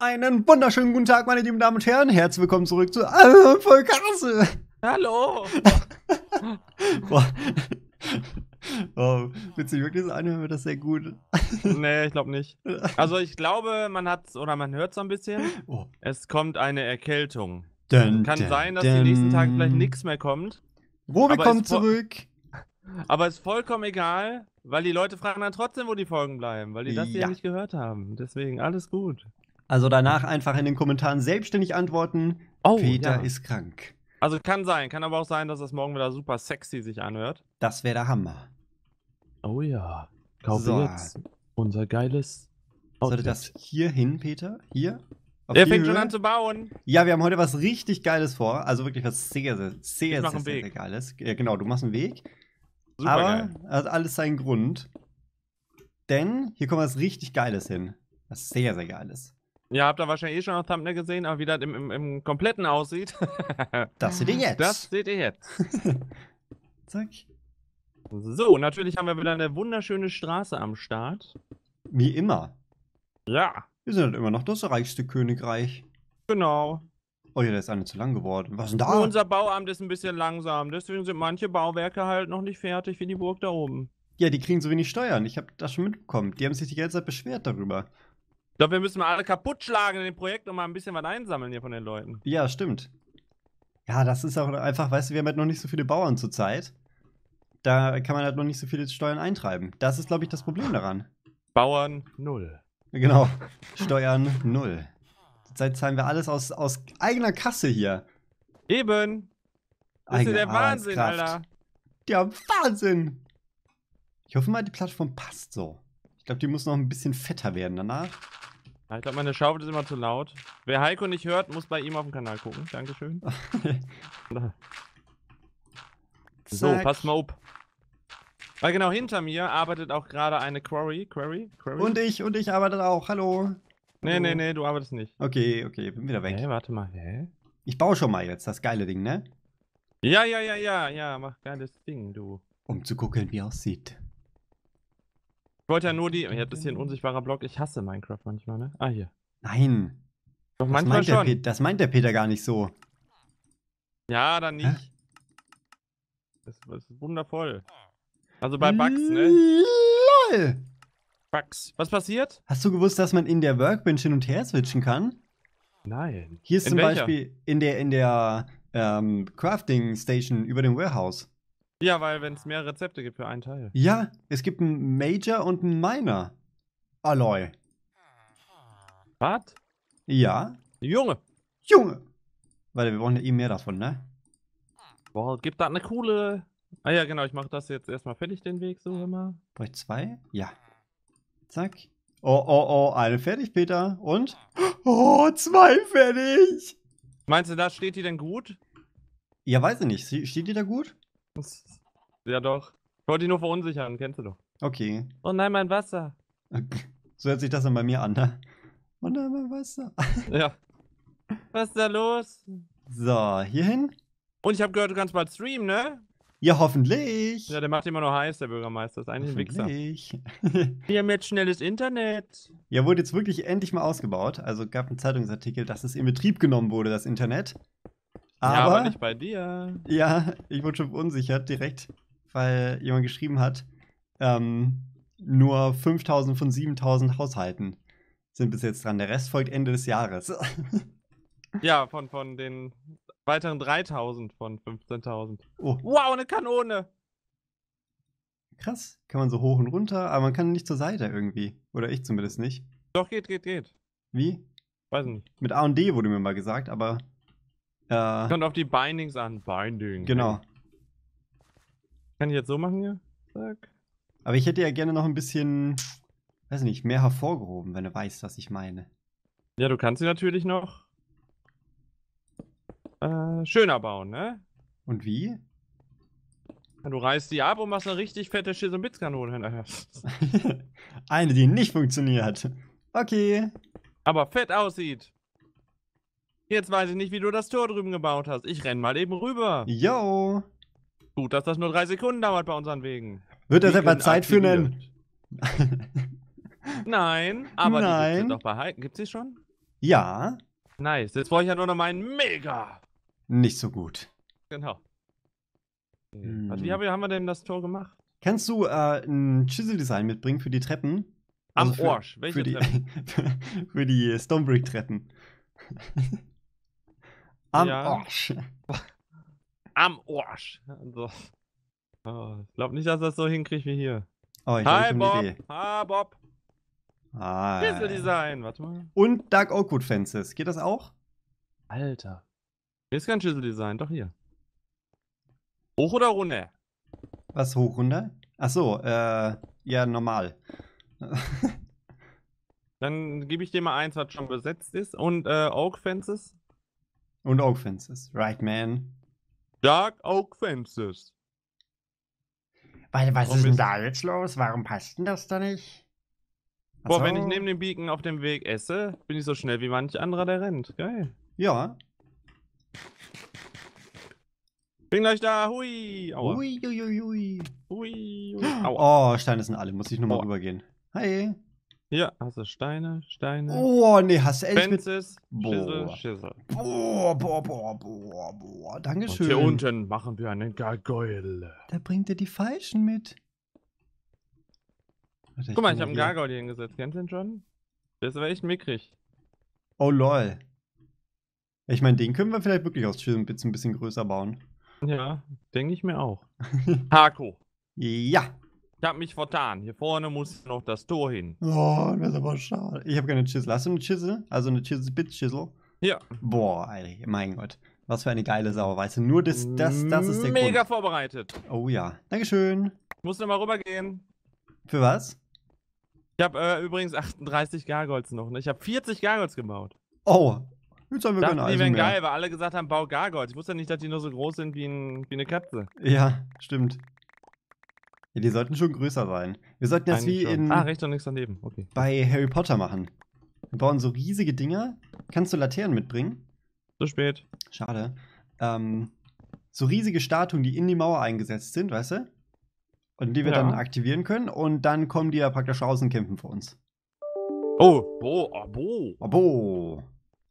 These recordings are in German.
Einen wunderschönen guten Tag, meine lieben Damen und Herren. Herzlich willkommen zurück zu Alle voll Kassel. Hallo. Boah. Oh, willst du wirklich so anhören, wird das sehr gut. nee, ich glaube nicht. Also ich glaube, man hat oder man hört so ein bisschen. Oh. Es kommt eine Erkältung. Dun, Kann dun, sein, dass dun. die nächsten Tage vielleicht nichts mehr kommt. Wo wir kommen zurück. Aber ist vollkommen egal, weil die Leute fragen dann trotzdem, wo die Folgen bleiben, weil die das ja. hier nicht gehört haben. Deswegen alles gut. Also danach einfach in den Kommentaren selbstständig antworten. Oh, Peter ja. ist krank. Also kann sein, kann aber auch sein, dass das morgen wieder super sexy sich anhört. Das wäre der Hammer. Oh ja. Kaufe so. jetzt unser geiles. Outfit. Sollte das hier hin, Peter? Hier? Auf Der fängt Höhe? schon an zu bauen. Ja, wir haben heute was richtig Geiles vor. Also wirklich was sehr, sehr, sehr, sehr, sehr, sehr Geiles. Ja, genau, du machst einen Weg. Super aber geil. hat alles seinen Grund. Denn hier kommt was richtig Geiles hin. Was sehr, sehr Geiles. Ja, habt ihr wahrscheinlich eh schon auf Thumbnail gesehen, aber wie das im, im, im Kompletten aussieht. das seht ihr jetzt. Das seht ihr jetzt. Zack. So, natürlich haben wir wieder eine wunderschöne Straße am Start. Wie immer. Ja. Wir sind halt immer noch das reichste Königreich. Genau. Oh ja, der ist eine zu lang geworden. Was denn da? unser Bauamt ist ein bisschen langsam, deswegen sind manche Bauwerke halt noch nicht fertig, wie die Burg da oben. Ja, die kriegen so wenig Steuern. Ich habe das schon mitbekommen. Die haben sich die ganze Zeit beschwert darüber. Ich glaube, wir müssen mal alle kaputt schlagen in dem Projekt und mal ein bisschen was einsammeln hier von den Leuten. Ja, stimmt. Ja, das ist auch einfach, weißt du, wir haben halt noch nicht so viele Bauern zurzeit. Da kann man halt noch nicht so viele Steuern eintreiben. Das ist, glaube ich, das Problem daran. Bauern null. Genau. Steuern null. Zurzeit zahlen wir alles aus, aus eigener Kasse hier. Eben. Das ist ja der Wahnsinn, Alter. Der Wahnsinn. Ich hoffe mal, die Plattform passt so. Ich glaube, die muss noch ein bisschen fetter werden danach. Ich glaube, meine Schaufel ist immer zu laut. Wer Heiko nicht hört, muss bei ihm auf dem Kanal gucken. Dankeschön. so, pass mal auf. Weil genau hinter mir arbeitet auch gerade eine Quarry. Quarry? Quarry? Und ich, und ich arbeite auch. Hallo. Nee, Hallo. nee, nee, du arbeitest nicht. Okay, okay, bin wieder weg. Hey, warte mal, hä? Ich baue schon mal jetzt das geile Ding, ne? Ja, ja, ja, ja, ja, mach geiles Ding, du. Um zu gucken, wie aussieht. Ich wollte ja nur die. Ja, das ist hier ein unsichtbarer Block. Ich hasse Minecraft manchmal, ne? Ah, hier. Nein. Doch das meint schon. Peter, das meint der Peter gar nicht so. Ja, dann nicht. Das, das, ist wundervoll. Also bei Bugs, ne? LOL! Bugs. Was passiert? Hast du gewusst, dass man in der Workbench hin und her switchen kann? Nein. Hier ist in zum welcher? Beispiel in der, in der ähm, Crafting Station über dem Warehouse. Ja, weil wenn es mehr Rezepte gibt für einen Teil. Ja, es gibt einen Major und einen Minor. Aloy. Was? Ja. Junge. Junge. Weil wir brauchen ja eh mehr davon, ne? Boah, gibt da eine coole. Ah ja, genau, ich mache das jetzt erstmal fertig, den Weg, so immer. Brauche ich zwei? Ja. Zack. Oh, oh, oh, eine fertig, Peter. Und? Oh, zwei fertig. Meinst du, da steht die denn gut? Ja, weiß ich nicht. Steht die da gut? Ja doch. Ich wollte dich nur verunsichern, kennst du doch. Okay. Oh nein, mein Wasser. So hört sich das dann bei mir an, ne? Oh nein, mein Wasser. Ja. Was ist da los? So, hierhin. Und ich habe gehört, du kannst bald streamen, ne? Ja, hoffentlich. Ja, der macht immer noch heiß, der Bürgermeister. Ist eigentlich ein Wichser. Wir haben jetzt schnelles Internet. Ja, wurde jetzt wirklich endlich mal ausgebaut. Also gab einen Zeitungsartikel, dass es in Betrieb genommen wurde, das Internet. Aber, ja, aber nicht bei dir. Ja, ich wurde schon verunsichert direkt, weil jemand geschrieben hat, ähm, nur 5000 von 7000 Haushalten sind bis jetzt dran. Der Rest folgt Ende des Jahres. ja, von, von den weiteren 3000 von 15.000. Oh. Wow, eine Kanone! Krass, kann man so hoch und runter, aber man kann nicht zur Seite irgendwie. Oder ich zumindest nicht. Doch, geht, geht, geht. Wie? Weiß nicht. Mit A und D wurde mir mal gesagt, aber äh, Kommt auf die Bindings an. Binding. Genau. Kann ich jetzt so machen hier? Zack. Aber ich hätte ja gerne noch ein bisschen, weiß nicht, mehr hervorgehoben, wenn du weißt, was ich meine. Ja, du kannst sie natürlich noch äh, schöner bauen, ne? Und wie? du reißt die ab und machst eine richtig fette Schiss- und Blitzkanone ne? hin. eine, die nicht funktioniert. Okay. Aber fett aussieht. Jetzt weiß ich nicht, wie du das Tor drüben gebaut hast. Ich renn mal eben rüber. Jo. Gut, dass das nur drei Sekunden dauert bei unseren Wegen. Wird das etwa Zeit für einen... Nein, aber Nein. die gibt's doch bei Gibt's die schon? Ja. Nice, jetzt brauche ich ja nur noch meinen Mega. Nicht so gut. Genau. Hm. Also wie haben wir denn das Tor gemacht? Kannst du äh, ein Chisel-Design mitbringen für die Treppen? Am also für, Orsch, welche für die, Treppen? für die Stonebrick-Treppen. Am ja. Arsch. Am Arsch. Also, oh, ich glaube nicht, dass das so hinkriegt wie hier. Oh, Hi, Bob. Idee. Hi, Bob. Hi. Pixel Design, warte mal. Und Dark Oakwood Fences. Geht das auch? Alter. Hier ist kein Schüssel Design, doch hier. Hoch oder runter? Was hoch runter? Ach so, äh, ja, normal. Dann gebe ich dir mal eins, was schon besetzt ist. Und äh, Oak Fences? Und Oak Fences, right, man? Dark Oak Fences. Weil, was Warum ist denn da jetzt los? Warum passt denn das da nicht? Ach Boah, wenn ich neben dem Beacon auf dem Weg esse, bin ich so schnell wie manch anderer, der rennt. Geil. Ja. Bin gleich da. Hui. Aua. Hui. Ui, ui, Hui. Hui. Aua. Oh, Steine sind alle. Muss ich nochmal rübergehen. Hi. Ja, hast du Steine, Steine. Oh, nee, hast du ehrlich Fences, Schüssel, Schüssel. Boah, boah, boah, boah, boah. Dankeschön. Und hier unten machen wir einen Gargoyle. Da bringt er die Falschen mit. Warte, Guck mal, ich habe einen Gargoyle hingesetzt. Kennst du den schon? Der ist aber echt mickrig. Oh, lol. Ich meine, den können wir vielleicht wirklich aus Schüssel ein bisschen größer bauen. Ja, denke ich mir auch. Hako. Ja. Ich hab mich vertan. Hier vorne muss noch das Tor hin. Oh, das ist aber schade. Ich habe keine Chisel. Hast du eine Chisel? Also eine Chisel, Bit Chisel? Ja. Boah, Alter, mein Gott. Was für eine geile Sau, weißt du? Nur das, das, das ist der Mega Grund. vorbereitet. Oh ja. Dankeschön. Ich muss nochmal rübergehen. Für was? Ich habe äh, übrigens 38 Gargoyles noch. Ne? Ich habe 40 Gargoyles gebaut. Oh, Jetzt haben wir Dachten, keine Die wären geil, weil alle gesagt haben, bau Gargoyles. Ich wusste nicht, dass die nur so groß sind wie, ein, wie eine Katze. Ja, stimmt. Ja, die sollten schon größer sein. Wir sollten das wie schon. in. Ah, rechts und links daneben. Okay. Bei Harry Potter machen. Wir bauen so riesige Dinger. Kannst du Laternen mitbringen? Zu spät. Schade. Ähm, so riesige Statuen, die in die Mauer eingesetzt sind, weißt du? Und die wir ja. dann aktivieren können. Und dann kommen die ja praktisch raus und kämpfen für uns. Oh, bo, abo. Ah, abo.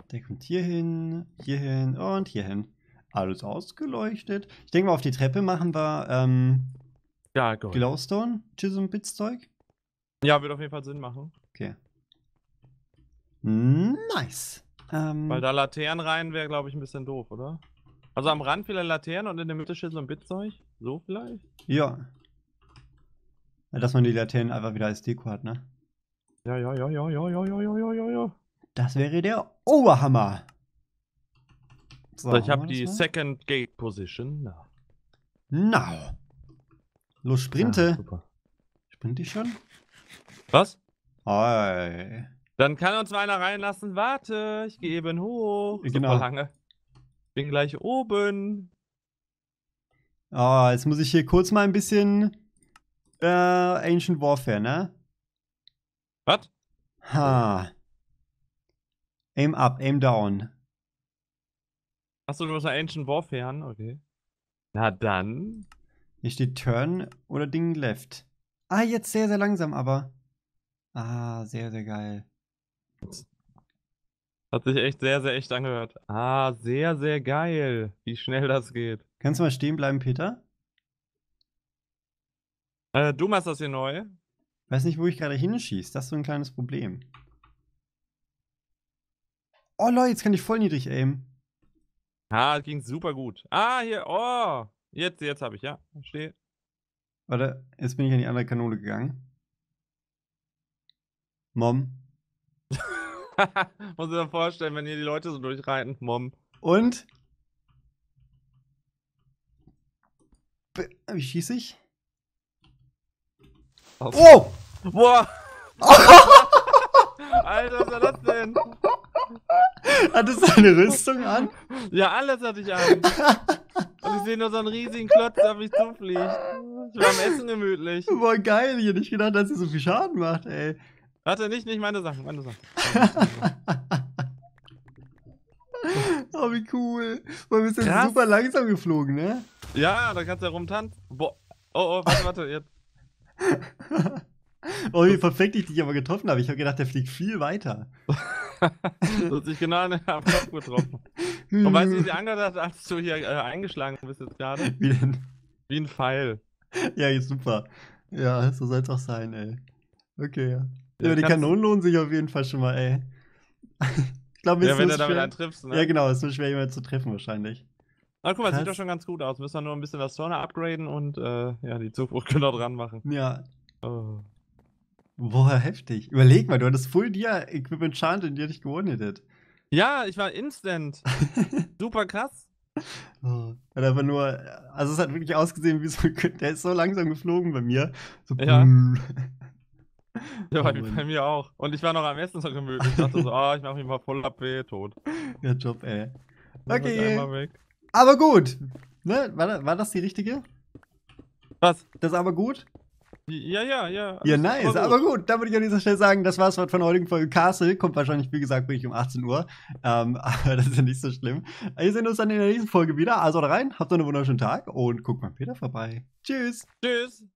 Ah, Der kommt hier hin, hier hin und hier hin. Alles ausgeleuchtet. Ich denke mal, auf die Treppe machen wir ähm, ja, go. Glowstone zu so einem Ja, wird auf jeden Fall Sinn machen. Okay. Nice. Ähm, Weil da Laternen rein wäre, glaube ich, ein bisschen doof, oder? Also am Rand viele Laternen und in der Mitte steht so ein Bitzeug. So vielleicht? Ja. Dass man die Laternen einfach wieder als Deko hat, ne? Ja, ja, ja, ja, ja, ja, ja, ja, ja, ja. ja. Das wäre der Oberhammer. So, ich habe die Second Gate Position. Now. Now. Los, sprinte. Ja, Sprinte ich schon? Was? Hi. Dann kann uns mal einer reinlassen. Warte, ich gehe eben hoch. Super genau. lange. Bin gleich oben. Ah, oh, jetzt muss ich hier kurz mal ein bisschen äh, Ancient Warfare, ne? Was? Ha. Aim up, aim down. Achso, du musst Ancient Warfare an, okay. Na dann. Hier steht Turn oder Ding Left. Ah, jetzt sehr, sehr langsam, aber. Ah, sehr, sehr geil. Hat sich echt sehr, sehr echt angehört. Ah, sehr, sehr geil, wie schnell das geht. Kannst du mal stehen bleiben, Peter? Äh, du machst das hier neu. Weiß nicht, wo ich gerade hinschieße. Das ist so ein kleines Problem. Oh, Leute, jetzt kann ich voll niedrig aimen. Ah, ging super gut. Ah, hier, oh. Jetzt, jetzt habe ich, ja. Stehe. Warte, jetzt bin ich an die andere Kanone gegangen. Mom. Muss ich mir vorstellen, wenn hier die Leute so durchreiten. Mom. Und? B Wie schieße ich? Auf. Oh! Boah! Alter, was war das denn? Hattest du eine Rüstung an? Ja, alles hatte ich an. sehe nur so einen riesigen Klotz, der mich zufliegt. Ich war am Essen gemütlich. Boah, geil. Ich hätte nicht gedacht, dass sie so viel Schaden macht, ey. Warte, nicht, nicht meine Sachen, meine Sachen. oh, wie cool. Man ist jetzt super langsam geflogen, ne? Ja, da kannst du ja rumtanzen. Boah. Oh, oh, warte, warte, jetzt. oh, wie perfekt ich dich aber getroffen habe. Ich habe gedacht, der fliegt viel weiter. du hast dich genau an den Kopf getroffen. Und weißt du, hm. wie sie angedacht hat, als du hier äh, eingeschlagen bist jetzt gerade? Wie denn? Wie ein Pfeil. Ja, super. Ja, so soll es auch sein, ey. Okay, ja. ja, ja die Kanonen lohnen sich auf jeden Fall schon mal, ey. ich glaube, ja, wenn du damit einen triffst, ne? Ja, genau, es ist nur schwer, jemanden zu treffen wahrscheinlich. Aber guck mal, das sieht doch schon ganz gut aus. Müssen wir nur ein bisschen was vorne upgraden und äh, ja, die Zugfrucht können wir dran machen. Ja. Oh. Boah, heftig. Überleg mal, du hattest Full Dia Equipment Chant und dir nicht gewonnen hättet. Ja, ich war instant. Super krass. Oh, hat aber nur, also es hat wirklich ausgesehen, wie so, der ist so langsam geflogen bei mir. So ja. Ja, oh bei, oh, bei, mir auch. Und ich war noch am Essen so gemütlich. Ich dachte so, oh, ich mach mich mal voll ab, weh, tot. Ja, Job, ey. Okay. Aber gut. Ne? War, das, war das die richtige? Was? Das aber gut? Ja, ja, ja. Ja, nice. Gut. Aber gut, da würde ich an dieser Stelle sagen, das war's von der heutigen Folge Castle. Kommt wahrscheinlich, wie gesagt, wirklich um 18 Uhr. Ähm, aber das ist ja nicht so schlimm. Wir sehen uns dann in der nächsten Folge wieder. Also rein, habt einen wunderschönen Tag und guckt mal Peter vorbei. Tschüss. Tschüss.